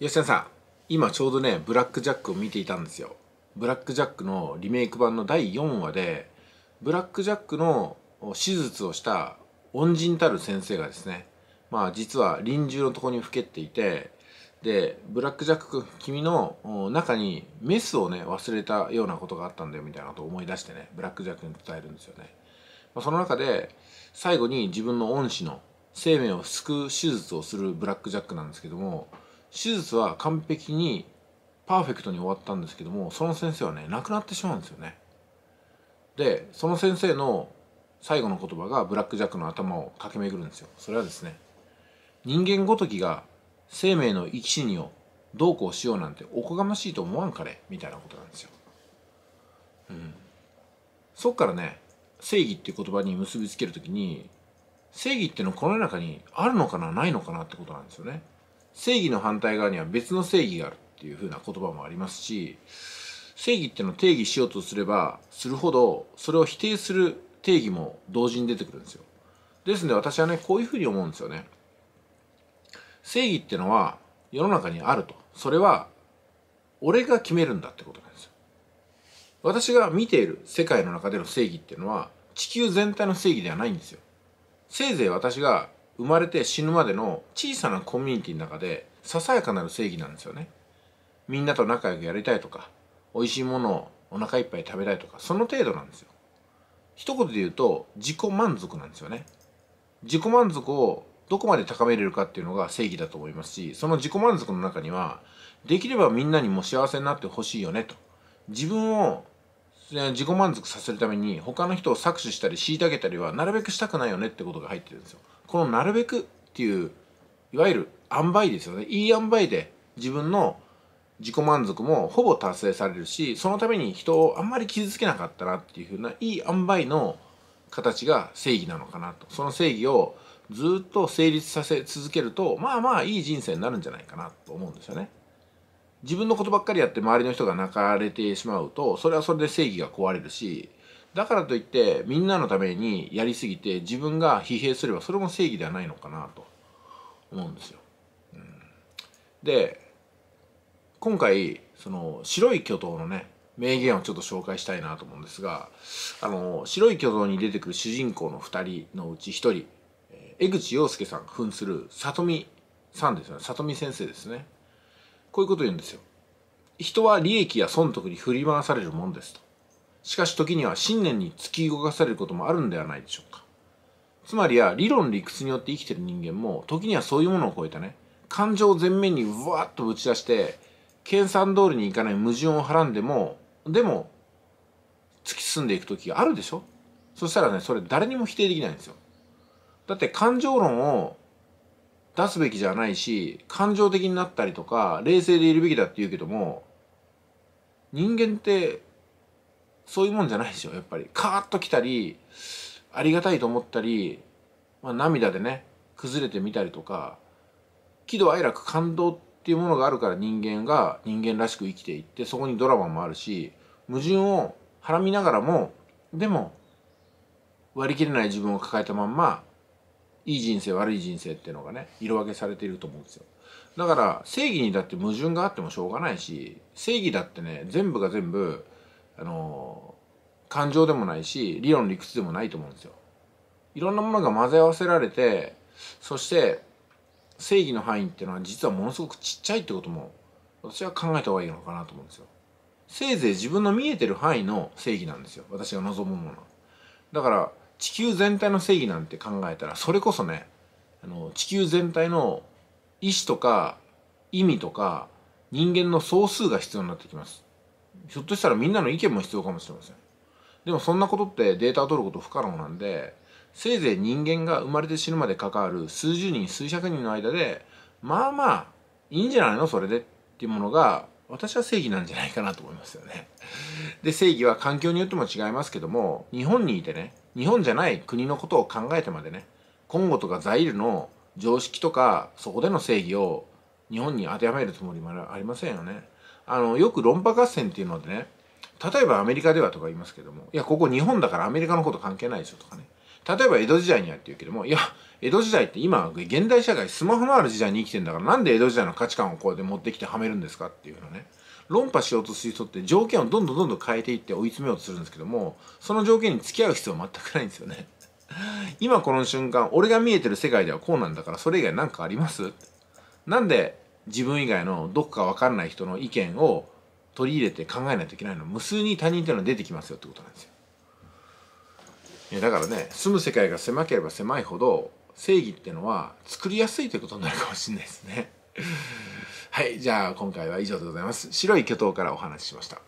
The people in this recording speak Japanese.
吉田さん今ちょうどねブラック・ジャックを見ていたんですよブラック・ジャックのリメイク版の第4話でブラック・ジャックの手術をした恩人たる先生がですねまあ実は臨終のとこにふけていてでブラック・ジャック君君の中にメスをね忘れたようなことがあったんだよみたいなことを思い出してねブラック・ジャックに伝えるんですよね、まあ、その中で最後に自分の恩師の生命を救う手術をするブラック・ジャックなんですけども手術は完璧にパーフェクトに終わったんですけどもその先生はね亡くなってしまうんですよねでその先生の最後の言葉がブラック・ジャックの頭を駆け巡るんですよそれはですね人間ごときが生命の生き死にをどうこうしようなんておこがましいと思わんかれみたいなことなんですようんそっからね正義っていう言葉に結びつけるときに正義っていうのはこの中にあるのかなないのかなってことなんですよね正義の反対側には別の正義があるっていうふうな言葉もありますし正義っていうのを定義しようとすればするほどそれを否定する定義も同時に出てくるんですよですので私はねこういうふうに思うんですよね正義ってのは世の中にあるとそれは俺が決めるんだってことなんですよ私が見ている世界の中での正義っていうのは地球全体の正義ではないんですよせいぜい私が生まれて死ぬまでの小さなコミュニティの中でささやかなる正義なんですよねみんなと仲良くやりたいとか美味しいものをお腹いっぱい食べたいとかその程度なんですよ一言で言うと自己満足なんですよね自己満足をどこまで高めれるかっていうのが正義だと思いますしその自己満足の中にはできればみんなにも幸せになってほしいよねと自分を自己満足させるために他の人を搾取したり虐げたりはなるべくしたくないよねってことが入ってるんですよこのなるべくっていういわゆる塩梅ですよねいい塩梅で自分の自己満足もほぼ達成されるしそのために人をあんまり傷つけなかったなっていうふうないい塩梅の形が正義なのかなとその正義をずっと成立させ続けるとまあまあいい人生になるんじゃないかなと思うんですよね。自分のことばっかりやって周りの人が泣かれてしまうとそれはそれで正義が壊れるしだからといってみんなのためにやりすぎて自分が疲弊すればそれも正義ではないのかなと思うんですよ。うん、で今回その白い巨頭のね名言をちょっと紹介したいなと思うんですがあの白い巨頭に出てくる主人公の2人のうち1人江口洋介さん扮する里見さんですよね里見先生ですねこういうこと言うんですよ。人は利益や損得に振り回されるもんですと。しかし時には信念に突き動かされることもあるんではないでしょうか。つまりは理論理屈によって生きてる人間も時にはそういうものを超えたね感情を前面にうわっとぶち出して計算通りにいかない矛盾をはらんでもでも突き進んでいく時があるでしょそしたらねそれ誰にも否定できないんですよ。だって感情論を出すべきじゃないし感情的になったりとか冷静でいるべきだって言うけども人間ってそういうもんじゃないでしょやっぱりカーッと来たりありがたいと思ったり、まあ、涙でね崩れてみたりとか喜怒哀楽感動っていうものがあるから人間が人間らしく生きていってそこにドラマもあるし矛盾をはらみながらもでも割り切れない自分を抱えたまんまいい人生悪い人生っていうのがね色分けされていると思うんですよだから正義にだって矛盾があってもしょうがないし正義だってね全部が全部あの感情でもないし理論理屈でもないと思うんですよ。いろんなものが混ぜ合わせられてそして正義の範囲っていうのは実はものすごくちっちゃいってことも私は考えた方がいいのかなと思うんですよ。せいぜい自分の見えてる範囲の正義なんですよ私が望むものは。だから地球全体の正義なんて考えたらそれこそねあの地球全体の意思とか意味とか人間の総数が必要になってきます。ひょっとしたらみんなの意見も必要かもしれませんでもそんなことってデータを取ること不可能なんでせいぜい人間が生まれて死ぬまで関わる数十人数百人の間でまあまあいいんじゃないのそれでっていうものが私は正義なんじゃないかなと思いますよね。で正義は環境によっても違いますけども日本にいてね日本じゃない国のことを考えてまでねコンゴとかザイルの常識とかそこでの正義を日本に当てはめるつもりもありませんよね。あのよく論破合戦っていうのでね例えばアメリカではとか言いますけどもいやここ日本だからアメリカのこと関係ないでしょとかね例えば江戸時代にはって言うけどもいや江戸時代って今現代社会スマホのある時代に生きてんだからなんで江戸時代の価値観をこうやって持ってきてはめるんですかっていうのね論破しようとする人って条件をどんどんどんどん変えていって追い詰めようとするんですけどもその条件に付き合う必要は全くないんですよね 今この瞬間俺が見えてる世界ではこうなんだからそれ以外何かありますなんで自分以外のどこか分かんない人の意見を取り入れて考えないといけないの無数に他人っていうのは出てきますよってことなんですよ。だからね住む世界が狭ければ狭いほど正義ってのは作りやすいということになるかもしれないですね。はいじゃあ今回は以上でございます。白い巨頭からお話ししました。